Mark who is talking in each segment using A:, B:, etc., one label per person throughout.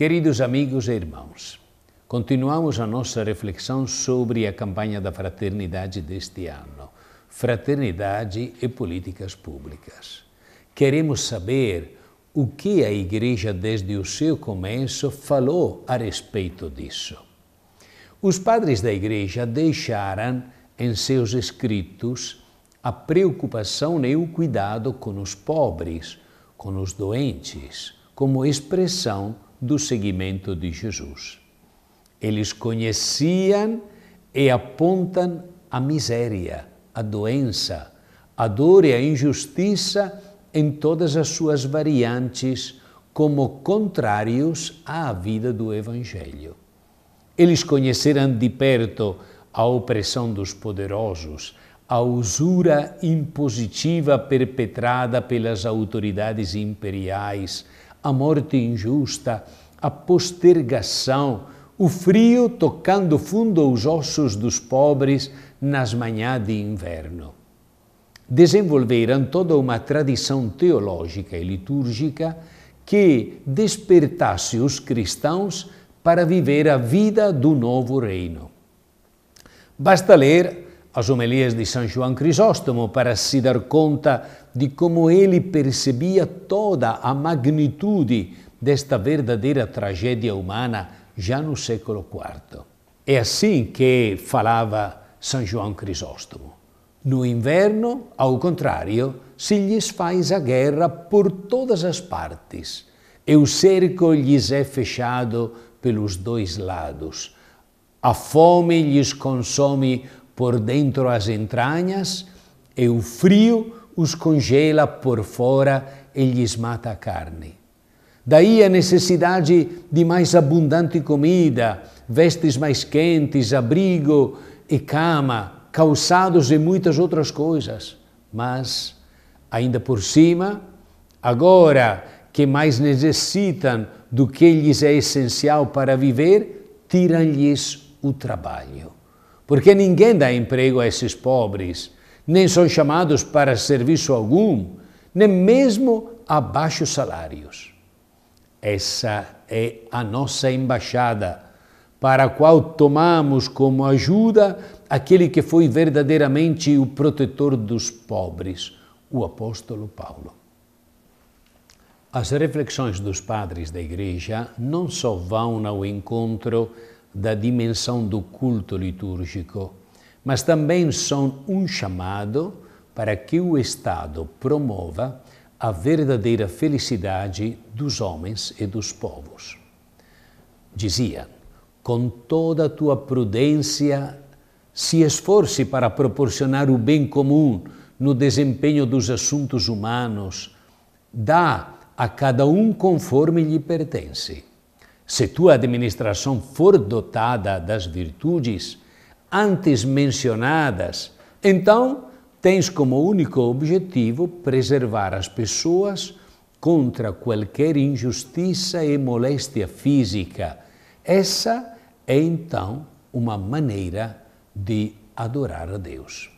A: Queridos amigos e irmãos, continuamos a nossa reflexão sobre a campanha da fraternidade deste ano, Fraternidade e Políticas Públicas. Queremos saber o que a Igreja, desde o seu começo, falou a respeito disso. Os padres da Igreja deixaram em seus escritos a preocupação e o cuidado com os pobres, com os doentes, como expressão do seguimento de Jesus. Eles conheciam e apontam a miséria, a doença, a dor e a injustiça em todas as suas variantes como contrários à vida do Evangelho. Eles conheceram de perto a opressão dos poderosos, a usura impositiva perpetrada pelas autoridades imperiais, a morte injusta, a postergação, o frio tocando fundo os ossos dos pobres nas manhãs de inverno. Desenvolveram toda uma tradição teológica e litúrgica que despertasse os cristãos para viver a vida do novo reino. Basta ler as homilias de São João Crisóstomo para se dar conta de como ele percebia toda a magnitude desta verdadeira tragédia humana já no século IV. É assim que falava São João Crisóstomo. No inverno, ao contrário, se lhes faz a guerra por todas as partes e o cerco lhes é fechado pelos dois lados. A fome lhes consome por dentro as entranhas e o frio os congela por fora e lhes mata a carne. Daí a necessidade de mais abundante comida, vestes mais quentes, abrigo e cama, calçados e muitas outras coisas. Mas, ainda por cima, agora que mais necessitam do que lhes é essencial para viver, tiram-lhes o trabalho porque ninguém dá emprego a esses pobres, nem são chamados para serviço algum, nem mesmo a baixos salários. Essa é a nossa embaixada, para a qual tomamos como ajuda aquele que foi verdadeiramente o protetor dos pobres, o apóstolo Paulo. As reflexões dos padres da Igreja não só vão ao encontro da dimensão do culto litúrgico, mas também são um chamado para que o Estado promova a verdadeira felicidade dos homens e dos povos. Dizia: com toda a tua prudência, se esforce para proporcionar o bem comum no desempenho dos assuntos humanos, dá a cada um conforme lhe pertence. Se tua administração for dotada das virtudes antes mencionadas, então tens como único objetivo preservar as pessoas contra qualquer injustiça e moléstia física. Essa é então uma maneira de adorar a Deus.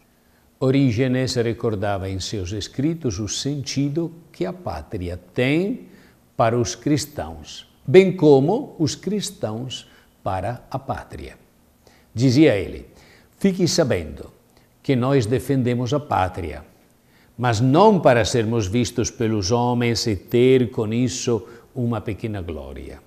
A: Orígenes recordava em seus escritos o sentido que a pátria tem para os cristãos bem como os cristãos para a pátria. Dizia ele: Fique sabendo que nós defendemos a pátria, mas não para sermos vistos pelos homens e ter com isso uma pequena glória.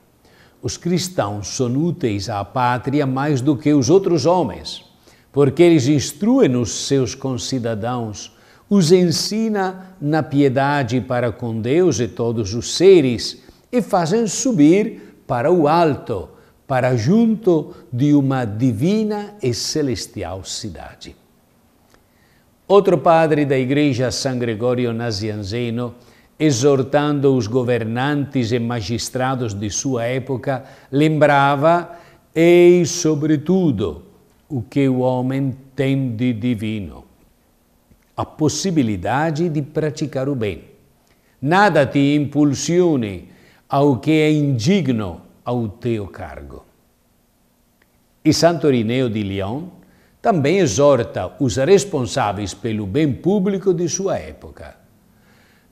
A: Os cristãos são úteis à pátria mais do que os outros homens, porque eles instruem os seus concidadãos os ensina na piedade para com Deus e todos os seres e fazem subir para o alto, para junto de uma divina e celestial cidade. Outro padre da Igreja, São Gregório Nazianzeno, exortando os governantes e magistrados de sua época, lembrava: e sobretudo, o que o homem tem de divino, a possibilidade de praticar o bem. Nada te impulsione ao que é indigno ao teu cargo. E Santo Irineu de Lyon também exorta os responsáveis pelo bem público de sua época.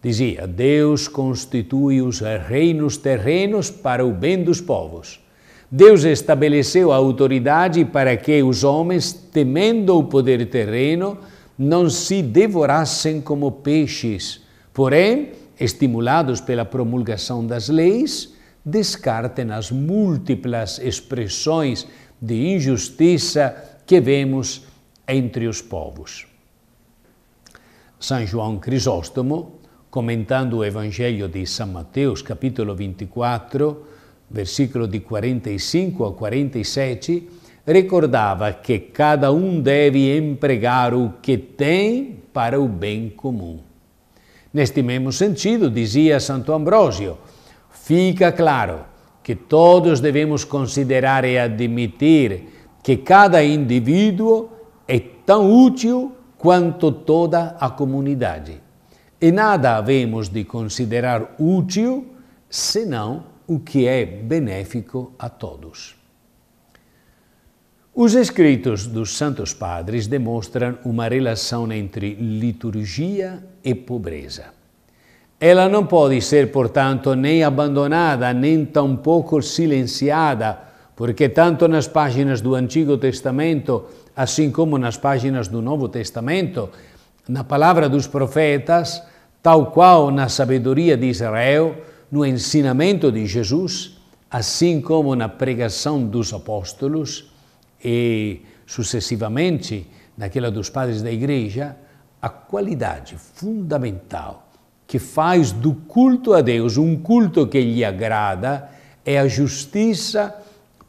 A: Dizia: Deus constitui os reinos terrenos para o bem dos povos. Deus estabeleceu a autoridade para que os homens, temendo o poder terreno, não se devorassem como peixes, porém estimulados pela promulgação das leis, descartem as múltiplas expressões de injustiça que vemos entre os povos. São João Crisóstomo, comentando o Evangelho de São Mateus, capítulo 24, versículo de 45 a 47, recordava que cada um deve empregar o que tem para o bem comum. Neste mesmo sentido, dizia Santo Ambrósio, fica claro que todos devemos considerar e admitir que cada indivíduo é tão útil quanto toda a comunidade. E nada havemos de considerar útil senão o que é benéfico a todos. Os escritos dos Santos Padres demonstram uma relação entre liturgia e pobreza. Ela não pode ser, portanto, nem abandonada, nem tampouco silenciada, porque tanto nas páginas do Antigo Testamento, assim como nas páginas do Novo Testamento, na palavra dos profetas, tal qual na sabedoria de Israel, no ensinamento de Jesus, assim como na pregação dos apóstolos, e sucessivamente naquela dos padres da igreja, a qualidade fundamental que faz do culto a Deus um culto que lhe agrada é a justiça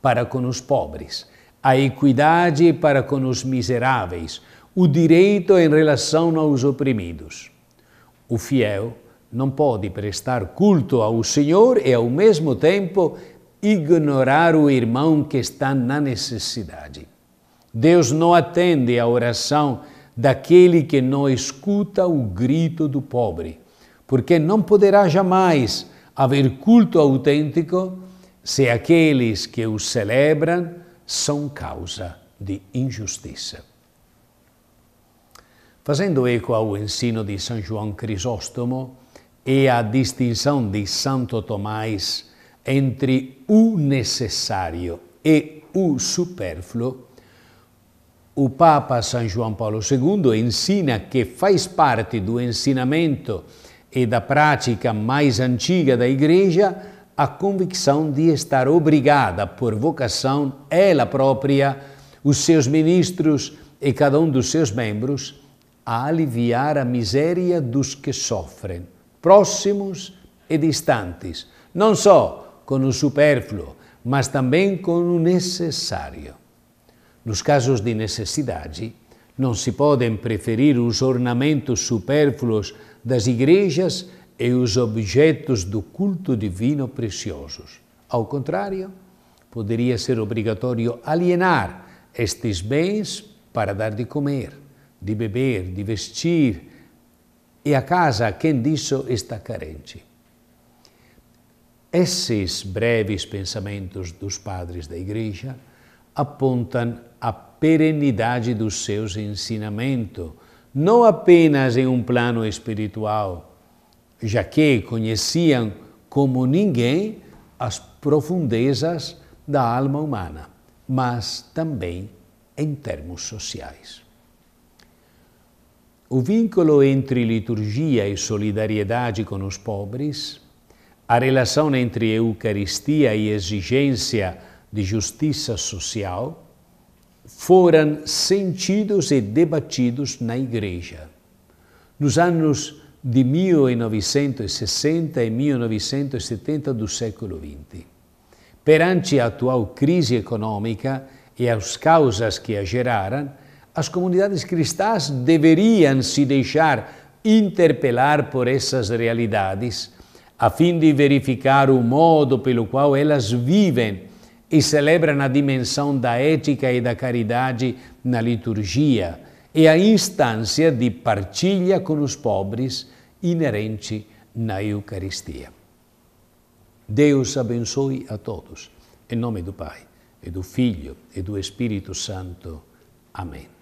A: para com os pobres, a equidade para com os miseráveis, o direito em relação aos oprimidos. O fiel não pode prestar culto ao Senhor e, ao mesmo tempo, ignorar o irmão que está na necessidade. Deus não atende à oração daquele que não escuta o grito do pobre, porque não poderá jamais haver culto autêntico se aqueles que o celebram são causa de injustiça. Fazendo eco ao ensino de São João Crisóstomo e à distinção de Santo Tomás entre o necessário e o supérfluo, o Papa São João Paulo II ensina que faz parte do ensinamento e da prática mais antiga da Igreja a convicção de estar obrigada, por vocação, ela própria, os seus ministros e cada um dos seus membros, a aliviar a miséria dos que sofrem, próximos e distantes, não só com o supérfluo, mas também com o necessário. Nos casos de necessidade, não se podem preferir os ornamentos supérfluos das igrejas e os objetos do culto divino preciosos. Ao contrário, poderia ser obrigatório alienar estes bens para dar de comer, de beber, de vestir, e a casa a quem disso está carente. Esses breves pensamentos dos padres da Igreja apontam a perenidade dos seus ensinamentos, não apenas em um plano espiritual, já que conheciam como ninguém as profundezas da alma humana, mas também em termos sociais. O vínculo entre liturgia e solidariedade com os pobres a relação entre Eucaristia e exigência de justiça social foram sentidos e debatidos na Igreja. Nos anos de 1960 e 1970 do século XX. Perante a atual crise econômica e as causas que a geraram, as comunidades cristãs deveriam se deixar interpelar por essas realidades a fim de verificar o modo pelo qual elas vivem e celebram a dimensão da ética e da caridade na liturgia e a instância de partilha com os pobres inerente na Eucaristia. Deus abençoe a todos. Em nome do Pai, e do Filho, e do Espírito Santo. Amém.